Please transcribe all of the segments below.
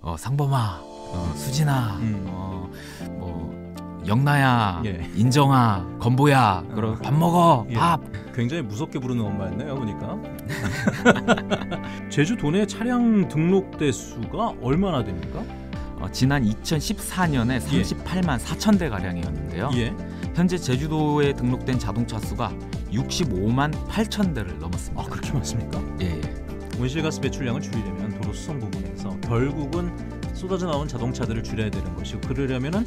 어, 상범아, 어, 수진아, 음. 어, 뭐 영나야, 예. 인정아, 건보야, 어. 그럼 밥 먹어, 예. 밥. 굉장히 무섭게 부르는 엄마였네요 보니까. 제주 도내 차량 등록 대수가 얼마나 됩니까? 어, 지난 2014년에 38만 4천 대 가량이었는데요. 예. 현재 제주도에 등록된 자동차 수가 65만 8천 대를 넘었습니다. 아 그렇게 많습니까? 예. 예. 온실가스 배출량을 줄이려면 정도 수송 부분에서 결국은 쏟아져 나온 자동차들을 줄여야 되는 것이고 그러려면은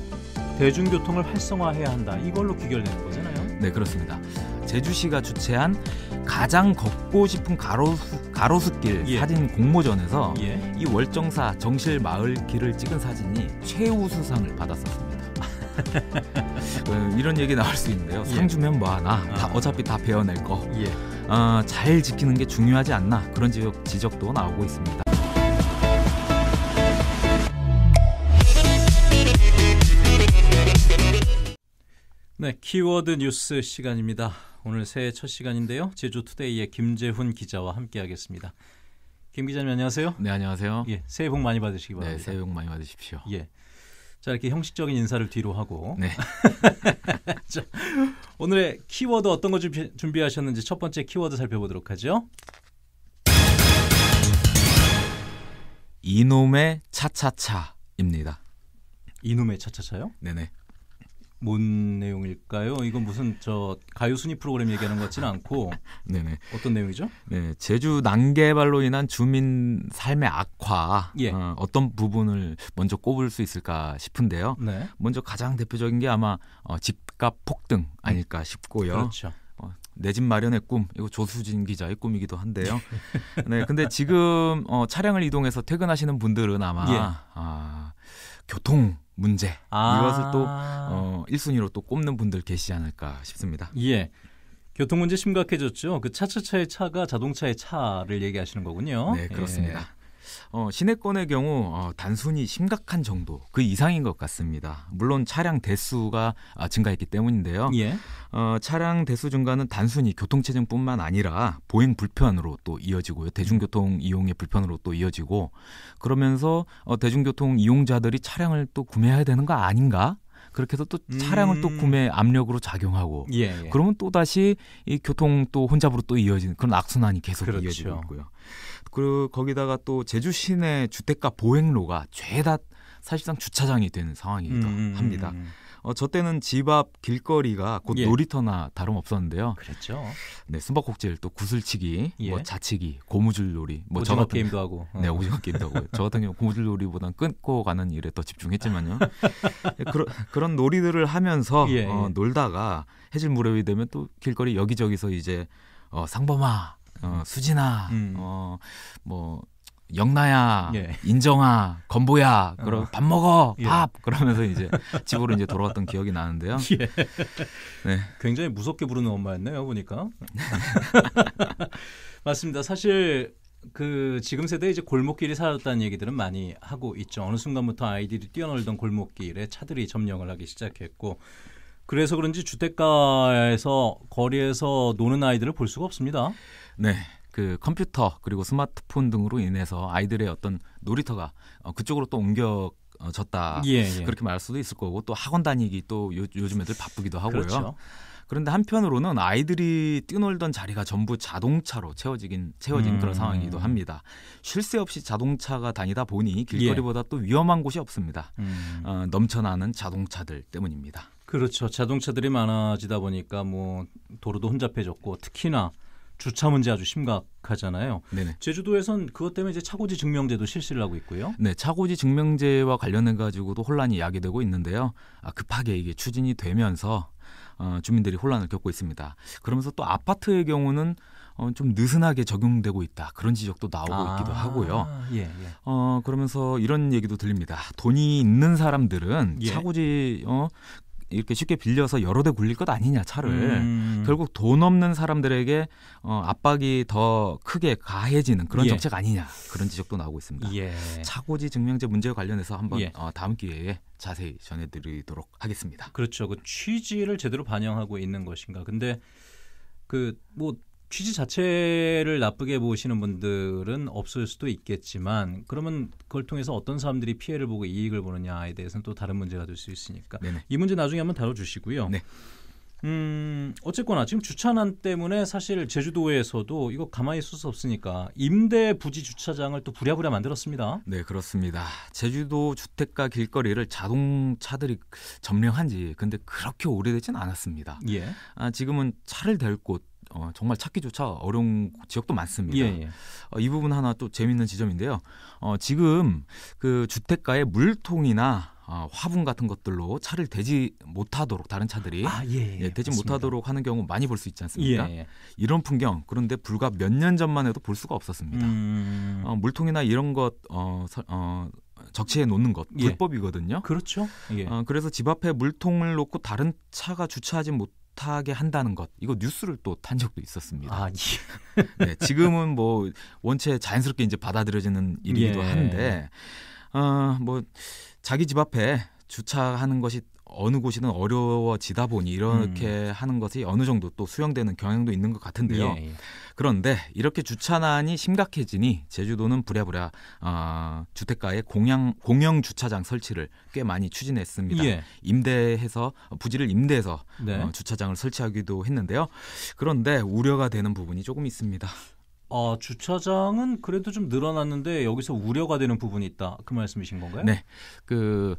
대중교통을 활성화해야 한다. 이걸로 귀결되는 거잖아요. 네, 그렇습니다. 제주시가 주최한 가장 걷고 싶은 가로수, 가로수길 예. 사진 공모전에서 예. 이 월정사 정실 마을 길을 찍은 사진이 최우수상을 받았었습니다. 그, 이런 얘기 나올 수 있는데요. 예. 상 주면 뭐 하나. 다, 아. 어차피 다 베어낼 거. 예. 어, 잘 지키는 게 중요하지 않나 그런 지적, 지적도 나오고 있습니다. 네, 키워드 뉴스 시간입니다. 오늘 새해 첫 시간인데요. 제주투데이의 김재훈 기자와 함께하겠습니다. 김 기자님 안녕하세요. 네, 안녕하세요. 예, 새해 복 많이 받으시기 네, 바랍니다. 네, 새해 복 많이 받으십시오. 예. 자, 이렇게 형식적인 인사를 뒤로 하고 네. 자, 오늘의 키워드 어떤 거 준비하셨는지 첫 번째 키워드 살펴보도록 하죠. 이놈의 차차차입니다. 이놈의 차차차요? 네네. 뭔 내용일까요? 이건 무슨 저 가요 순위 프로그램 얘기하는 것 같지는 않고 네네. 어떤 내용이죠? 네, 제주 난개발로 인한 주민 삶의 악화 예. 어, 어떤 부분을 먼저 꼽을 수 있을까 싶은데요. 네. 먼저 가장 대표적인 게 아마 어, 집값 폭등 아닐까 싶고요. 그렇죠. 어, 내 집 마련의 꿈 이거 조수진 기자의 꿈이기도 한데요. 네, 근데 지금 어, 차량을 이동해서 퇴근하시는 분들은 아마 예. 아, 교통 문제 아. 이것을 또 어, 1순위로 또 꼽는 분들 계시지 않을까 싶습니다. 예. 교통 문제 심각해졌죠. 그 차차차의 차가 자동차의 차를 얘기하시는 거군요. 네, 그렇습니다. 예. 어, 시내권의 경우 어, 단순히 심각한 정도 그 이상인 것 같습니다. 물론 차량 대수가 아, 증가했기 때문인데요. 예. 어, 차량 대수 증가는 단순히 교통체증뿐만 아니라 보행 불편으로 또 이어지고요. 대중교통 이용의 불편으로 또 이어지고 그러면서 어, 대중교통 이용자들이 차량을 또 구매해야 되는 거 아닌가? 그렇게 해서 또 차량을 음... 또 구매 압력으로 작용하고 예, 예. 그러면 또 다시 이 교통 또 혼잡으로 또 이어지는 그런 악순환이 계속 그렇죠. 이어지고 있고요. 그 거기다가 또 제주 시내 주택가 보행로가 죄다 사실상 주차장이 되는 상황이기도 음, 음, 음, 합니다. 음, 어, 저 때는 집 앞 길거리가 곧 예. 놀이터나 다름없었는데요. 그랬죠. 네, 숨바꼭질 또 구슬치기, 예. 뭐 자치기, 고무줄놀이, 뭐 오징어 저 같은, 게임도 하고, 네, 오징어 게임도 하고. 저 같은 경우 고무줄놀이보단 끊고 가는 일에 더 집중했지만요. 예, 그런 그런 놀이들을 하면서 예, 어, 예. 놀다가 해질 무렵이 되면 또 길거리 여기저기서 이제 어, 상범아 어, 수진아, 음. 어, 뭐 영나야, 예. 인정아, 건보야, 그럼 어. 밥 먹어, 예. 밥 예. 그러면서 이제 집으로 이제 돌아왔던 기억이 나는데요. 예. 네. 굉장히 무섭게 부르는 엄마였네요 보니까. 맞습니다. 사실 그 지금 세대 이제 골목길이 사라졌다는 얘기들은 많이 하고 있죠. 어느 순간부터 아이들이 뛰어놀던 골목길에 차들이 점령을 하기 시작했고 그래서 그런지 주택가에서 거리에서 노는 아이들을 볼 수가 없습니다. 네. 그 컴퓨터 그리고 스마트폰 등으로 인해서 아이들의 어떤 놀이터가 어, 그쪽으로 또 옮겨 졌다 예, 예. 그렇게 말할 수도 있을 거고 또 학원 다니기 또 요, 요즘 애들 바쁘기도 하고요. 그렇죠. 그런데 한편으로는 아이들이 뛰놀던 자리가 전부 자동차로 채워지긴 채워진 음. 그런 상황이기도 합니다. 쉴 새 없이 자동차가 다니다 보니 예. 길거리보다 예. 또 위험한 곳이 없습니다. 음. 어, 넘쳐나는 자동차들 때문입니다. 그렇죠. 자동차들이 많아지다 보니까 뭐 도로도 혼잡해졌고 특히나 주차 문제 아주 심각하잖아요. 네네. 제주도에선 그것 때문에 이제 차고지 증명제도 실시를 하고 있고요. 네, 차고지 증명제와 관련해 가지고도 혼란이 야기되고 있는데요. 아, 급하게 이게 추진이 되면서 어, 주민들이 혼란을 겪고 있습니다. 그러면서 또 아파트의 경우는 어, 좀 느슨하게 적용되고 있다 그런 지적도 나오고 아, 있기도 하고요. 예, 예. 어, 그러면서 이런 얘기도 들립니다. 돈이 있는 사람들은 예. 차고지 어, 이렇게 쉽게 빌려서 여러 대 굴릴 것 아니냐 차를 음. 결국 돈 없는 사람들에게 어, 압박이 더 크게 가해지는 그런 예. 정책 아니냐 그런 지적도 나오고 있습니다. 예. 차고지 증명제 문제와 관련해서 한번 예. 어, 다음 기회에 자세히 전해드리도록 하겠습니다. 그렇죠. 그 취지를 제대로 반영하고 있는 것인가. 근데 그뭐 취지 자체를 나쁘게 보시는 분들은 없을 수도 있겠지만 그러면 그걸 통해서 어떤 사람들이 피해를 보고 이익을 보느냐에 대해서는 또 다른 문제가 될 수 있으니까 네네. 이 문제 나중에 한번 다뤄주시고요. 네. 음, 어쨌거나 지금 주차난 때문에 사실 제주도에서도 이거 가만히 있을 수 없으니까 임대 부지 주차장을 또 부랴부랴 만들었습니다. 네, 그렇습니다. 제주도 주택가 길거리를 자동차들이 점령한 지 근데 그렇게 오래되진 않았습니다. 예. 아, 지금은 차를 댈 곳, 어, 정말 찾기조차 어려운 지역도 많습니다. 예, 예. 어, 이 부분 하나 또 재밌는 지점인데요. 어, 지금 그 주택가에 물통이나 어, 화분 같은 것들로 차를 대지 못하도록 다른 차들이 아, 예, 예, 예 대지 맞습니다. 못하도록 하는 경우 많이 볼 수 있지 않습니까? 예, 예, 이런 풍경 그런데 불과 몇 년 전만 해도 볼 수가 없었습니다. 음... 어, 물통이나 이런 것 어, 어, 적치해 놓는 것 예. 불법이거든요. 그렇죠. 어, 그래서 집 앞에 물통을 놓고 다른 차가 주차하지 못 못하게 한다는 것 이거 뉴스를 또 탄 적도 있었습니다. 아, 예. 네, 지금은 뭐 원체 자연스럽게 이제 받아들여지는 일이기도 예. 한데 어뭐 자기 집 앞에 주차하는 것이 어느 곳이든 어려워지다 보니 이렇게 음. 하는 것이 어느 정도 또 수용되는 경향도 있는 것 같은데요. 예, 예. 그런데 이렇게 주차난이 심각해지니 제주도는 부랴부랴 어, 주택가에 공영 공영 주차장 설치를 꽤 많이 추진했습니다. 예. 임대해서 부지를 임대해서 네. 어, 주차장을 설치하기도 했는데요. 그런데 우려가 되는 부분이 조금 있습니다. 아, 주차장은 그래도 좀 늘어났는데 여기서 우려가 되는 부분이 있다. 그 말씀이신 건가요? 네. 그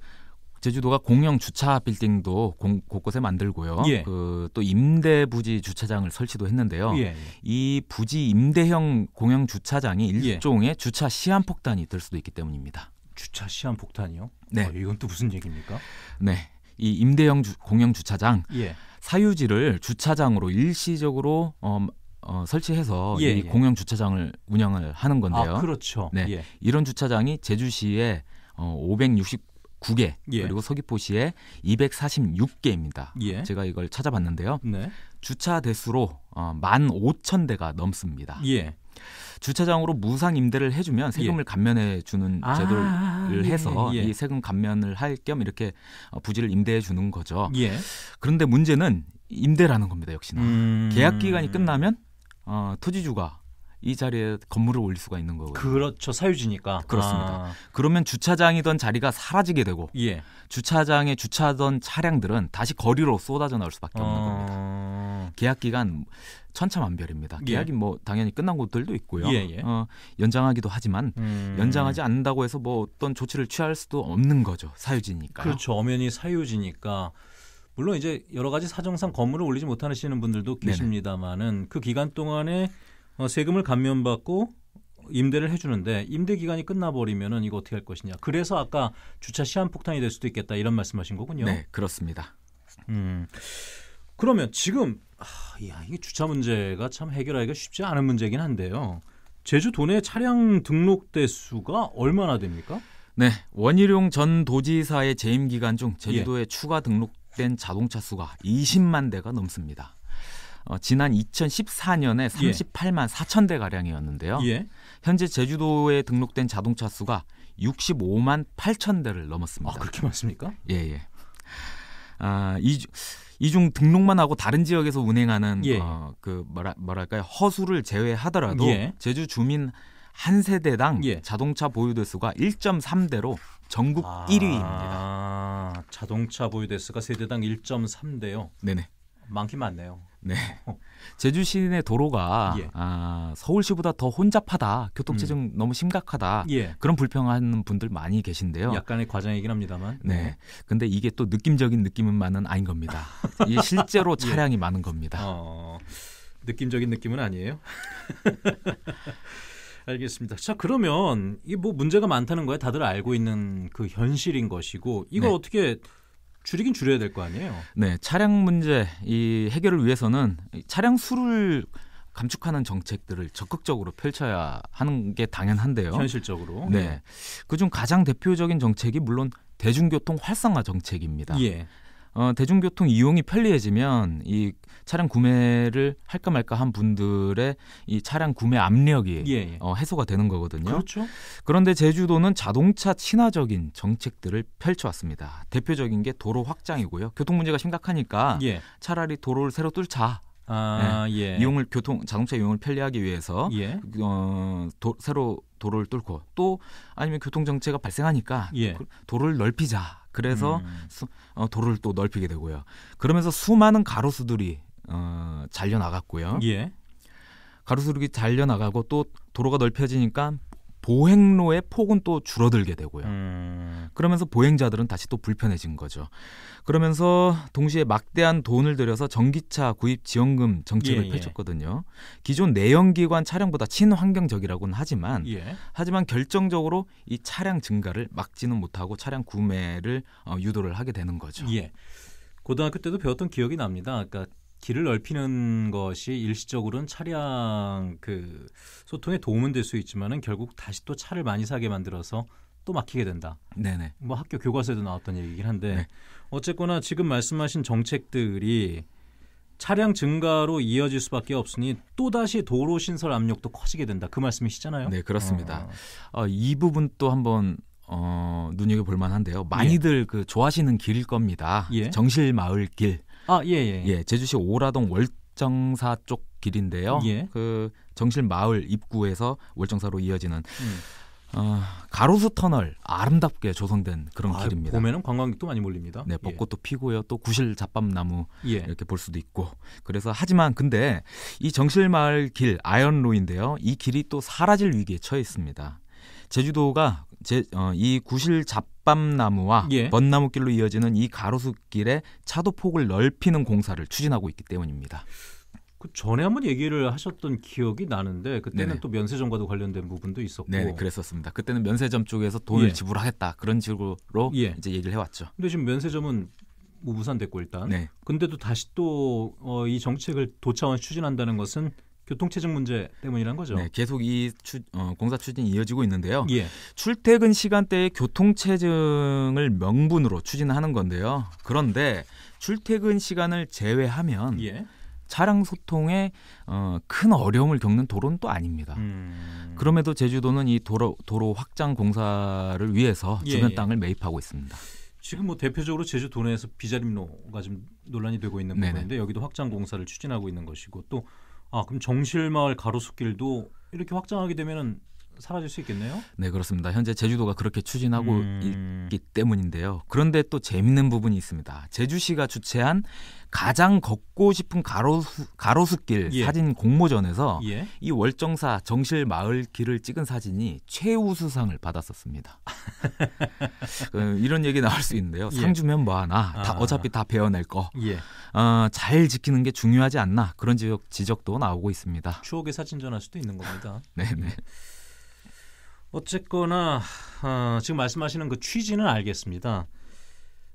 제주도가 공영 주차 빌딩도 공, 곳곳에 만들고요. 예. 그또 임대 부지 주차장을 설치도 했는데요. 예. 예. 이 부지 임대형 공영 주차장이 예. 일종의 예. 주차 시한 폭탄이 될 수도 있기 때문입니다. 주차 시한 폭탄이요? 네. 어, 이건 또 무슨 얘기입니까? 네. 이 임대형 주, 공영 주차장 예. 사유지를 주차장으로 일시적으로 어, 음, 어, 설치해서 예, 이 공영 주차장을 운영을 하는 건데요. 아, 그렇죠. 네. 이런 주차장이 제주시에 어, 560 9개 예. 그리고 서귀포시에 246개입니다. 예. 제가 이걸 찾아봤는데요. 네. 주차 대수로 어, 15,000대가 넘습니다. 예. 주차장으로 무상 임대를 해주면 예. 세금을 감면해 주는 아, 제도를 예, 해서 예. 이 세금 감면을 할 겸 이렇게 어, 부지를 임대해 주는 거죠. 그런데 문제는 임대라는 겁니다. 역시나 음... 계약 기간이 끝나면 어, 토지주가 이 자리에 건물을 올릴 수가 있는 거거든요. 그렇죠. 사유지니까. 그렇습니다. 아. 그러면 주차장이던 자리가 사라지게 되고 예. 주차장에 주차하던 차량들은 다시 거리로 쏟아져 나올 수밖에 없는 아. 겁니다. 계약 기간 천차만별입니다. 예. 계약이 뭐 당연히 끝난 곳들도 있고요. 예예. 예. 어, 연장하기도 하지만 음. 연장하지 않는다고 해서 뭐 어떤 조치를 취할 수도 없는 거죠. 사유지니까. 그렇죠. 엄연히 사유지니까. 물론 이제 여러 가지 사정상 건물을 올리지 못하시는 분들도 계십니다마는그 기간 동안에 어, 세금을 감면받고 임대를 해주는데 임대 기간이 끝나버리면은 이거 어떻게 할 것이냐. 그래서 아까 주차 시한 폭탄이 될 수도 있겠다 이런 말씀하신 거군요. 네, 그렇습니다. 음, 그러면 지금 아, 야, 이게 주차 문제가 참 해결하기가 쉽지 않은 문제긴 한데요. 제주 도내 차량 등록 대수가 얼마나 됩니까? 네, 원희룡 전 도지사의 재임 기간 중 예. 제주도에 예. 추가 등록된 자동차 수가 20만 대가 넘습니다. 어, 지난 2014년에 38만 4천 대 가량이었는데요. 예. 현재 제주도에 등록된 자동차 수가 65만 8천 대를 넘었습니다. 아, 그렇게 많습니까? 예, 예. 아, 이 이중 등록만 하고 다른 지역에서 운행하는 예. 어, 그 뭐라, 뭐랄까요 허수를 제외하더라도 예. 제주 주민 한 세대당 예. 자동차 보유대수가 1.3대로 전국 아, 1위입니다. 자동차 보유대수가 세대당 1.3대요. 네네. 많긴 많네요. 네. 제주 시내 도로가 예. 아, 서울시보다 더 혼잡하다, 교통체증 음. 너무 심각하다 예. 그런 불평하는 분들 많이 계신데요. 약간의 과장이긴 합니다만. 네. 네. 근데 이게 또 느낌적인 느낌만은 은 아닌 겁니다. 이게 실제로 예. 차량이 예. 많은 겁니다. 어, 느낌적인 느낌은 아니에요. 알겠습니다. 자 그러면 이 뭐 문제가 많다는 거에 다들 알고 있는 그 현실인 것이고 이걸 네. 어떻게 줄이긴 줄여야 될 거 아니에요. 네, 차량 문제 이 해결을 위해서는 차량 수를 감축하는 정책들을 적극적으로 펼쳐야 하는 게 당연한데요. 현실적으로. 네. 네. 그중 가장 대표적인 정책이 물론 대중교통 활성화 정책입니다. 예. 어, 대중교통 이용이 편리해지면 이 차량 구매를 할까 말까 한 분들의 이 차량 구매 압력이 예, 예. 어, 해소가 되는 거거든요. 그렇죠. 그런데 제주도는 자동차 친화적인 정책들을 펼쳐왔습니다. 대표적인 게 도로 확장이고요. 교통 문제가 심각하니까 예. 차라리 도로를 새로 뚫자. 아, 네. 예. 이용을 교통 자동차 이용을 편리하기 위해서 예. 어, 도, 새로 도로를 뚫고 또 아니면 교통 정체가 발생하니까 예. 도로를 넓히자 그래서 음. 수, 어, 도로를 또 넓히게 되고요. 그러면서 수많은 가로수들이 어, 잘려 나갔고요. 예. 가로수들이 잘려 나가고 또 도로가 넓혀지니까 보행로의 폭은 또 줄어들게 되고요. 음. 그러면서 보행자들은 다시 또 불편해진 거죠. 그러면서 동시에 막대한 돈을 들여서 전기차 구입 지원금 정책을 예, 예. 펼쳤거든요. 예. 기존 내연기관 차량보다 친환경적이라고는 하지만 예. 하지만 결정적으로 이 차량 증가를 막지는 못하고 차량 구매를 어, 유도를 하게 되는 거죠. 예. 고등학교 때도 배웠던 기억이 납니다. 그러니까 길을 넓히는 것이 일시적으로는 차량 그 소통에 도움은 될 수 있지만은 결국 다시 또 차를 많이 사게 만들어서 또 막히게 된다. 네네. 뭐 학교 교과서에도 나왔던 얘기긴 한데 네. 어쨌거나 지금 말씀하신 정책들이 차량 증가로 이어질 수밖에 없으니 또 다시 도로 신설 압력도 커지게 된다. 그 말씀이시잖아요. 네, 그렇습니다. 어. 어이 부분 또 한번 어, 눈여겨 볼 만한데요. 많이들 예. 그 좋아하시는 길일 겁니다. 예. 정실 마을 길. 아, 예, 예, 예. 예, 제주시 오라동 월정사 쪽 길인데요. 예. 그 정실 마을 입구에서 월정사로 이어지는 음. 어, 가로수 터널 아름답게 조성된 그런 아, 길입니다. 봄에는 관광객도 많이 몰립니다. 네, 예. 벚꽃도 예. 피고요. 또 구실 잡밤나무 예. 이렇게 볼 수도 있고. 그래서 하지만 근데 이 정실마을 길 아연로인데요. 이 길이 또 사라질 위기에 처해 있습니다. 제주도가 제, 어, 이 구실 잡 잣밤나무와 예. 벚나무길로 이어지는 이가로수길에 차도 폭을 넓히는 공사를 추진하고 있기 때문입니다. 그 전에 한번 얘기를 하셨던 기억이 나는데 그때는 네네. 또 면세점과도 관련된 부분도 있었고 네 그랬었습니다. 그때는 면세점 쪽에서 돈을 예. 지불하겠다 그런 식으로 예. 이제 얘기를 해왔죠. 근데 지금 면세점은 무산됐고 일단 네. 근데도 다시 또이 어, 정책을 도차원 추진한다는 것은 교통체증 문제 때문이란 거죠. 네, 계속 이 추, 어, 공사 추진이 이어지고 있는데요. 예. 출퇴근 시간대에 교통체증을 명분으로 추진하는 건데요. 그런데 출퇴근 시간을 제외하면 예. 차량 소통에 어, 큰 어려움을 겪는 도로는 또 아닙니다. 음... 그럼에도 제주도는 이 도로, 도로 확장 공사를 위해서 예, 주변 예, 땅을 매입하고 있습니다. 지금 뭐 대표적으로 제주도 내에서 비자림로가 지금 논란이 되고 있는 부분인데 여기도 확장 공사를 추진하고 있는 것이고 또아 그럼 정실마을 가로수길도 이렇게 확장하게 되면은 사라질 수 있겠네요. 네 그렇습니다. 현재 제주도가 그렇게 추진하고 음... 있기 때문인데요. 그런데 또 재밌는 부분이 있습니다. 제주시가 주최한 가장 걷고 싶은 가로수, 가로수길 예. 사진 공모전에서 예. 이 월정사 정실 마을 길을 찍은 사진이 최우수상을 받았었습니다. 그, 이런 얘기 나올 수 있는데요. 예. 상 주면 뭐하나? 아. 다 어차피 다 베어낼 거. 예. 어, 잘 지키는 게 중요하지 않나 그런 지적, 지적도 나오고 있습니다. 추억의 사진전할 수도 있는 겁니다. 네네. 네. 어쨌거나 어, 지금 말씀하시는 그 취지는 알겠습니다.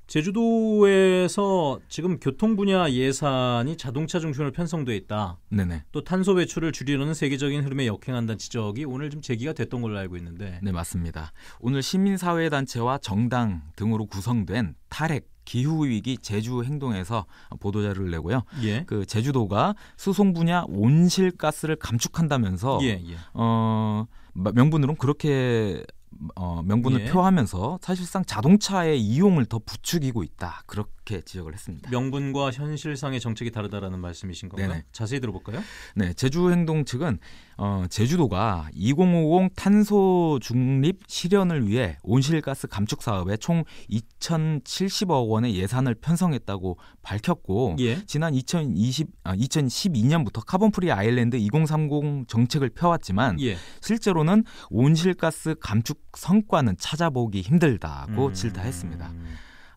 제주도에서 지금 교통 분야 예산이 자동차 중심으로 편성돼 있다. 네네. 또 탄소 배출을 줄이려는 세계적인 흐름에 역행한다는 지적이 오늘 좀 제기가 됐던 걸로 알고 있는데. 네 맞습니다. 오늘 시민사회 단체와 정당 등으로 구성된 탈핵 기후 위기 제주 행동에서 보도자를 내고요. 예. 그 제주도가 수송 분야 온실가스를 감축한다면서 예, 예. 어. 명분으로는 그렇게 어, 명분을 예. 표하면서 사실상 자동차의 이용을 더 부추기고 있다. 그렇 이렇게 지적을 했습니다. 명분과 현실상의 정책이 다르다라는 말씀이신 건가요? 네네. 자세히 들어볼까요? 네, 제주행동 측은 어, 제주도가 2050 탄소 중립 실현을 위해 온실가스 감축 사업에 총 2,070억 원의 예산을 편성했다고 밝혔고 예. 지난 2020 아, 2012년부터 카본프리 아일랜드 2030 정책을 펴왔지만 예. 실제로는 온실가스 감축 성과는 찾아보기 힘들다고 음... 질타했습니다.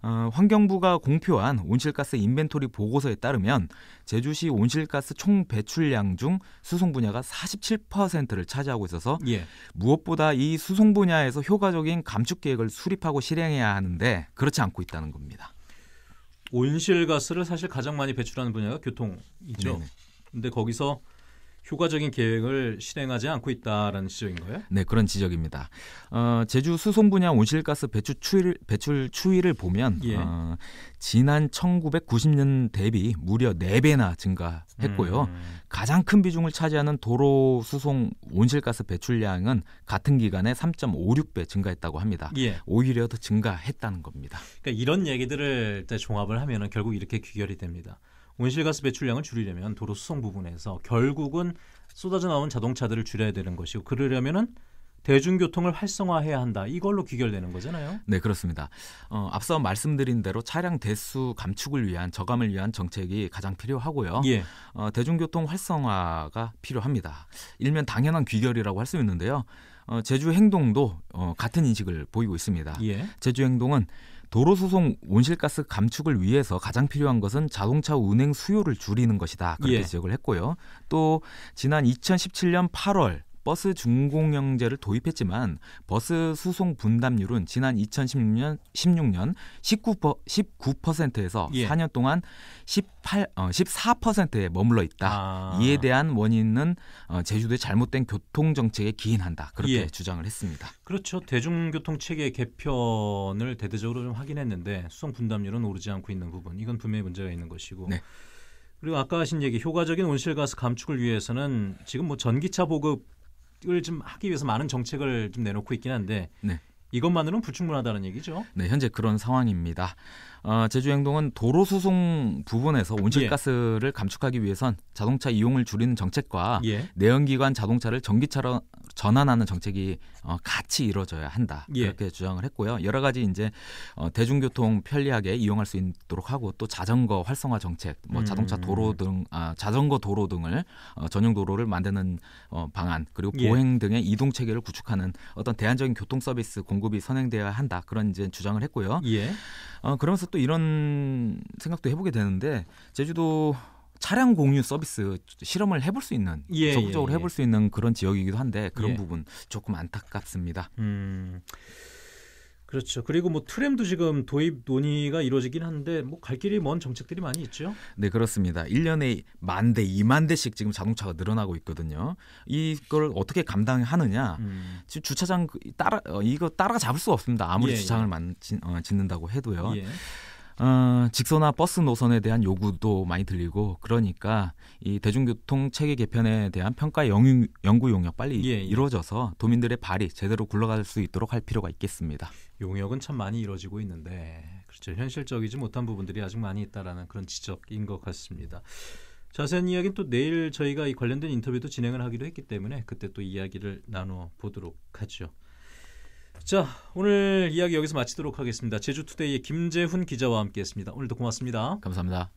어, 환경부가 공표한 온실가스 인벤토리 보고서에 따르면 제주시 온실가스 총 배출량 중 수송 분야가 47%를 차지하고 있어서 예. 무엇보다 이 수송 분야에서 효과적인 감축 계획을 수립하고 실행해야 하는데 그렇지 않고 있다는 겁니다. 온실가스를 사실 가장 많이 배출하는 분야가 교통이죠. 네네. 근데 거기서 효과적인 계획을 실행하지 않고 있다라는 지적인거예요 네, 그런 지적입니다. 어, 제주 수송 분야 온실가스 배출 추이를, 배출 추이를 보면 예. 어, 지난 1990년 대비 무려 4배나 증가했고요. 음. 가장 큰 비중을 차지하는 도로 수송 온실가스 배출량은 같은 기간에 3.56배 증가했다고 합니다. 예. 오히려 더 증가했다는 겁니다. 그러니까 이런 얘기들을 종합을 하면 결국 이렇게 귀결이 됩니다. 온실가스 배출량을 줄이려면 도로 수송 부분에서 결국은 쏟아져 나온 자동차들을 줄여야 되는 것이고 그러려면은 대중교통을 활성화해야 한다. 이걸로 귀결되는 거잖아요. 네, 그렇습니다. 어, 앞서 말씀드린 대로 차량 대수 감축을 위한 저감을 위한 정책이 가장 필요하고요. 예. 어, 대중교통 활성화가 필요합니다. 일면 당연한 귀결이라고 할 수 있는데요. 어, 제주 행동도 어, 같은 인식을 보이고 있습니다. 예. 제주 행동은 도로 소송 온실가스 감축을 위해서 가장 필요한 것은 자동차 운행 수요를 줄이는 것이다. 그렇게 예. 지적을 했고요. 또 지난 2017년 8월 버스 중공영제를 도입했지만 버스 수송 분담률은 지난 2016년 16년 19% 에서 예. 4년 동안 18 어, 14%에 머물러 있다. 아. 이에 대한 원인은 어, 제주도의 잘못된 교통 정책에 기인한다. 그렇게 예. 주장을 했습니다. 그렇죠. 대중교통 체계 개편을 대대적으로 좀 확인했는데 수송 분담률은 오르지 않고 있는 부분 이건 분명히 문제가 있는 것이고. 네. 그리고 아까 하신 얘기 효과적인 온실가스 감축을 위해서는 지금 뭐 전기차 보급 을좀 하기 위해서 많은 정책을 좀 내놓고 있긴 한데 네. 이것만으로는 불충분하다는 얘기죠. 네, 현재 그런 상황입니다. 어, 제주 행동은 도로 수송 부분에서 온실가스를 예. 감축하기 위해선 자동차 이용을 줄이는 정책과 예. 내연기관 자동차를 전기차로 전환하는 정책이 어, 같이 이루어져야 한다. 예. 그렇게 주장을 했고요. 여러 가지 이제 어, 대중교통 편리하게 이용할 수 있도록 하고 또 자전거 활성화 정책, 뭐 음. 자동차 도로 등 아, 자전거 도로 등을 어, 전용 도로를 만드는 어, 방안 그리고 예. 보행 등의 이동 체계를 구축하는 어떤 대안적인 교통 서비스 공 공급이 선행돼야 한다 그런 이제 주장을 했고요. 예. 어, 그러면서 또 이런 생각도 해보게 되는데 제주도 차량 공유 서비스 실험을 해볼 수 있는 예, 적극적으로 예, 예. 해볼 수 있는 그런 지역이기도 한데 그런 예. 부분 조금 안타깝습니다. 음. 그렇죠. 그리고 뭐 트램도 지금 도입 논의가 이루어지긴 한데 뭐 갈 길이 먼 정책들이 많이 있죠. 네, 그렇습니다. 1년에 만 대, 2만 대씩 지금 자동차가 늘어나고 있거든요. 이걸 어떻게 감당하느냐? 음. 지금 주차장 따라 어, 이거 따라잡을 수 없습니다. 아무리 예, 주차장을 예. 어, 짓는다고 해도요. 예. 어, 직소나 버스 노선에 대한 요구도 많이 들리고 그러니까 이 대중교통 체계 개편에 대한 평가 영유, 연구 용역 빨리 예, 예. 이루어져서 도민들의 발이 제대로 굴러갈 수 있도록 할 필요가 있겠습니다. 용역은 참 많이 이루어지고 있는데 그렇죠 현실적이지 못한 부분들이 아직 많이 있다라는 그런 지적인 것 같습니다. 자세한 이야기는 또 내일 저희가 이 관련된 인터뷰도 진행을 하기로 했기 때문에 그때 또 이야기를 나눠 보도록 하죠. 자, 오늘 이야기 여기서 마치도록 하겠습니다. 제주투데이의 김재훈 기자와 함께했습니다. 오늘도 고맙습니다. 감사합니다.